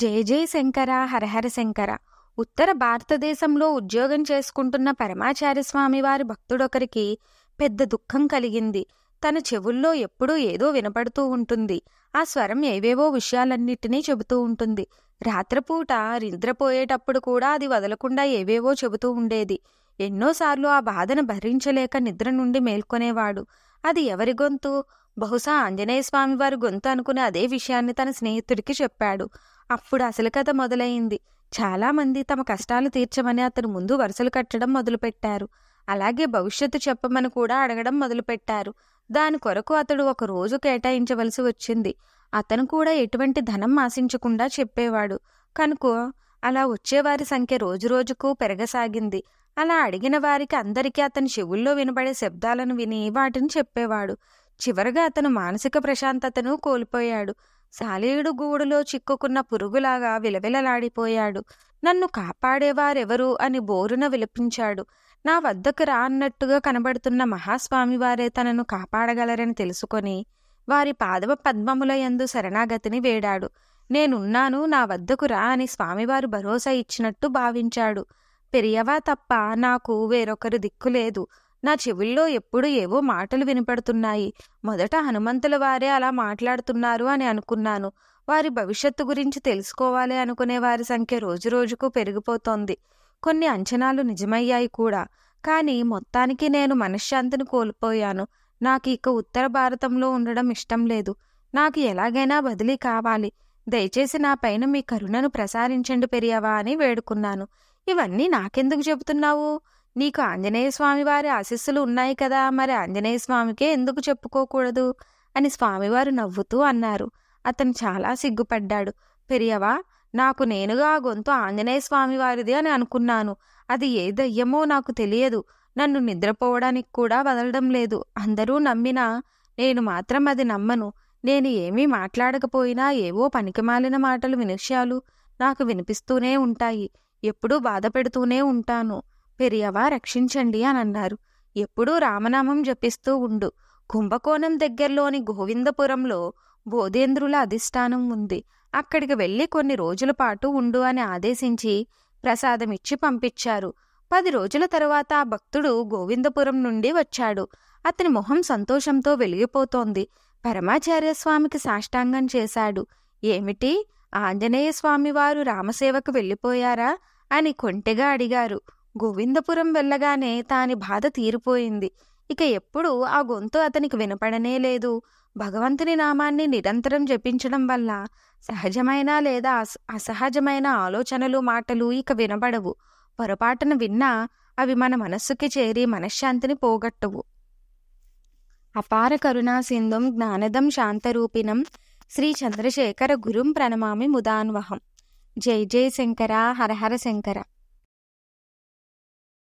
జయ జయ శంకర హరహర శంకర ఉత్తర భారతదేశంలో ఉద్యోగం చేసుకుంటున్న పరమాచార్య స్వామి వారి భక్తుడొకరికి పెద్ద దుఃఖం కలిగింది తన చెవుల్లో ఎప్పుడూ ఏదో వినపడుతూ ఉంటుంది ఆ స్వరం ఏవేవో విషయాలన్నిటినీ చెబుతూ ఉంటుంది రాత్రిపూట నిద్రపోయేటప్పుడు కూడా అది వదలకుండా ఏవేవో చెబుతూ ఉండేది ఎన్నోసార్లు ఆ బాధను భరించలేక నిద్ర నుండి మేల్కొనేవాడు అది ఎవరి గొంతు బహుశా ఆంజనేయస్వామి వారు గొంతు అనుకుని అదే విషయాన్ని తన స్నేహితుడికి చెప్పాడు అప్పుడు అసలు కథ మొదలైంది చాలామంది తమ కష్టాలు తీర్చమని అతను ముందు వరుసలు కట్టడం మొదలుపెట్టారు అలాగే భవిష్యత్తు చెప్పమని కూడా అడగడం మొదలుపెట్టారు దాని కొరకు అతడు ఒక రోజు కేటాయించవలసి వచ్చింది అతను కూడా ఎటువంటి ధనం ఆశించకుండా చెప్పేవాడు కనుక అలా వచ్చేవారి సంఖ్య రోజురోజుకు పెరగసాగింది అలా అడిగిన వారికి అందరికీ అతని చెవుల్లో వినబడే శబ్దాలను విని వాటిని చెప్పేవాడు చివరగా అతను మానసిక ప్రశాంతతను కోల్పోయాడు సాలేడు గూడులో చిక్కుకున్న పురుగులాగా విలవిలలాడిపోయాడు నన్ను కాపాడేవారెవరు అని బోరున విలపించాడు నా వద్దకు రా అన్నట్టుగా కనబడుతున్న మహాస్వామివారే తనను కాపాడగలరని తెలుసుకొని వారి పాదవ పద్మముల యందు శరణాగతిని వేడాడు నేనున్నాను నా వద్దకు రా అని స్వామివారు భరోసా ఇచ్చినట్టు భావించాడు పెరియవా తప్ప నాకు వేరొకరు దిక్కులేదు నా చెవుల్లో ఎప్పుడు ఏవో మాటలు వినపడుతున్నాయి మొదట హనుమంతుల వారే అలా మాట్లాడుతున్నారు అని అనుకున్నాను వారి భవిష్యత్తు గురించి తెలుసుకోవాలి అనుకునే వారి సంఖ్య రోజురోజుకు పెరిగిపోతోంది కొన్ని అంచనాలు నిజమయ్యాయి కూడా కానీ మొత్తానికి నేను మనశ్శాంతిని కోల్పోయాను నాకు ఇక ఉత్తర భారతంలో ఉండడం ఇష్టం లేదు నాకు ఎలాగైనా బదిలీ కావాలి దయచేసి నా పైన మీ కరుణను ప్రసారించండి పెరియవా అని వేడుకున్నాను ఇవన్నీ నాకెందుకు చెబుతున్నావు నీకు ఆంజనేయ స్వామి వారి ఆశీస్సులు ఉన్నాయి కదా మరి ఆంజనేయ స్వామికే ఎందుకు చెప్పుకోకూడదు అని స్వామివారు నవ్వుతూ అన్నారు అతను చాలా సిగ్గుపడ్డాడు పెరియవా నాకు నేనుగా ఆ గొంతు ఆంజనేయ స్వామి వారిది అని అనుకున్నాను అది ఏ దయ్యమో నాకు తెలియదు నన్ను నిద్రపోవడానికి కూడా వదలడం లేదు అందరూ నమ్మినా నేను మాత్రం అది నమ్మను నేను ఏమీ మాట్లాడకపోయినా ఏవో పనికిమాలిన మాటలు వినిషయాలు నాకు వినిపిస్తూనే ఉంటాయి ఎప్పుడూ బాధపెడుతూనే ఉంటాను పెరియవా రక్షించండి అని అన్నారు ఎప్పుడూ రామనామం జపిస్తూ ఉండు కుంభకోణం దగ్గర్లోని గోవిందపురంలో బోధేంద్రుల అధిష్టానం ఉంది అక్కడికి వెళ్ళి కొన్ని రోజుల పాటు ఉండు అని ఆదేశించి ప్రసాదమిచ్చి పంపించారు పది రోజుల తరువాత ఆ భక్తుడు గోవిందపురం నుండి వచ్చాడు అతని మొహం సంతోషంతో వెలిగిపోతోంది పరమాచార్య స్వామికి సాష్టాంగం చేశాడు ఏమిటి ఆంజనేయ స్వామివారు రామసేవకు వెళ్ళిపోయారా అని కొంటెగా అడిగారు గోవిందపురం వెళ్ళగానే తాని బాధ తీరిపోయింది ఇక ఎప్పుడు ఆ గొంతు అతనికి వినపడనే లేదు భగవంతుని నామాన్ని నిరంతరం జపించడం వల్ల సహజమైన లేదా అసహజమైన ఆలోచనలు మాటలు ఇక వినబడవు పొరపాటున విన్నా అవి మన మనస్సుకి చేరి మనశ్శాంతిని పోగొట్టవు అపార కరుణా సింధుం జ్ఞానదం శాంతరూపిణం శ్రీ చంద్రశేఖర గురుం ప్రణమామి ముదాన్వహం జై జై శంకర హరహర శంకర